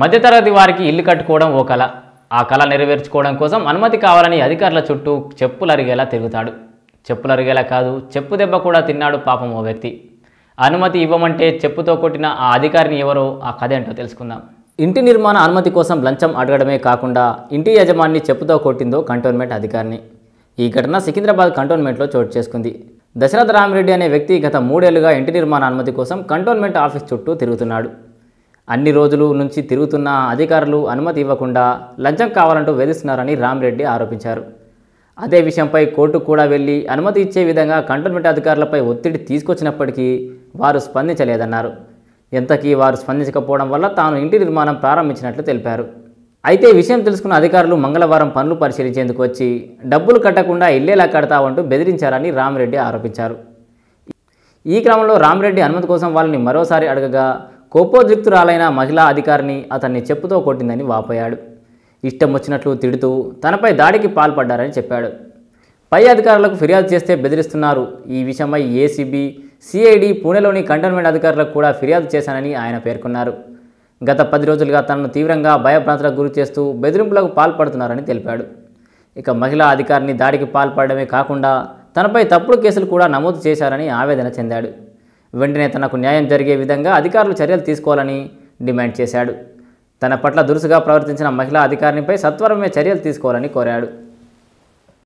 మధ్యతరగతి వారికి ఇల్లు కట్టుకోవడం ఓ కళ ఆ కళ నెరవేర్చుకోవడం కోసం అనుమతి కావాలని అధికారుల చుట్టూ చెప్పులు అరిగేలా తిరుగుతాడు చెప్పులు అరిగేలా కాదు చెప్పు దెబ్బ కూడా తిన్నాడు పాపం ఓ వ్యక్తి అనుమతి ఇవ్వమంటే చెప్పుతో కొట్టిన ఆ అధికారిని ఎవరో ఆ కథ ఏంటో తెలుసుకుందాం ఇంటి నిర్మాణ అనుమతి కోసం లంచం అడగడమే కాకుండా ఇంటి యజమాని చెప్పుతో కొట్టిందో కంటోన్మెంట్ అధికారిని ఈ ఘటన సికింద్రాబాద్ కంటోన్మెంట్లో చోటు చేసుకుంది దశరథ రామిరెడ్డి అనే వ్యక్తి గత మూడేళ్లుగా ఇంటి నిర్మాణ అనుమతి కోసం కంటోన్మెంట్ ఆఫీస్ చుట్టూ తిరుగుతున్నాడు అన్ని రోజులు నుంచి తిరుగుతున్న అధికారులు అనుమతి ఇవ్వకుండా లంచం కావాలంటూ వేధిస్తున్నారని రామ్రెడ్డి ఆరోపించారు అదే విషయంపై కోర్టు కూడా వెళ్ళి అనుమతి ఇచ్చే విధంగా కంటోన్మెంట్ అధికారులపై ఒత్తిడి తీసుకొచ్చినప్పటికీ వారు స్పందించలేదన్నారు ఎంతకీ వారు స్పందించకపోవడం వల్ల తాను ఇంటి నిర్మాణం ప్రారంభించినట్లు తెలిపారు అయితే విషయం తెలుసుకున్న అధికారులు మంగళవారం పనులు పరిశీలించేందుకు వచ్చి డబ్బులు కట్టకుండా ఇల్లేలా కడతామంటూ బెదిరించారని రామ్రెడ్డి ఆరోపించారు ఈ క్రమంలో రామ్రెడ్డి అనుమతి కోసం వాళ్ళని మరోసారి అడగగా కోపోద్రిక్తురాలైన మహిళా అధికారిని అతన్ని చెప్పుతో కొట్టిందని వాపోయాడు ఇష్టం వచ్చినట్లు తిడుతూ తనపై దాడికి పాల్పడ్డారని చెప్పాడు పై అధికారులకు ఫిర్యాదు చేస్తే బెదిరిస్తున్నారు ఈ విషయమై ఏసీబీ సిఐడి పూణేలోని కంటోన్మెంట్ అధికారులకు కూడా ఫిర్యాదు చేశానని ఆయన పేర్కొన్నారు గత పది రోజులుగా తనను తీవ్రంగా భయభ్రాంతలకు గురి చేస్తూ బెదిరింపులకు పాల్పడుతున్నారని తెలిపాడు ఇక మహిళా అధికారిని దాడికి పాల్పడమే కాకుండా తనపై తప్పుడు కేసులు కూడా నమోదు చేశారని ఆవేదన చెందాడు వెంటనే తనకు న్యాయం జరిగే విధంగా అధికారులు చర్యలు తీసుకోవాలని డిమాండ్ చేశాడు తన పట్ల దురుసుగా ప్రవర్తించిన మహిళా అధికారినిపై సత్వరమే చర్యలు తీసుకోవాలని కోరాడు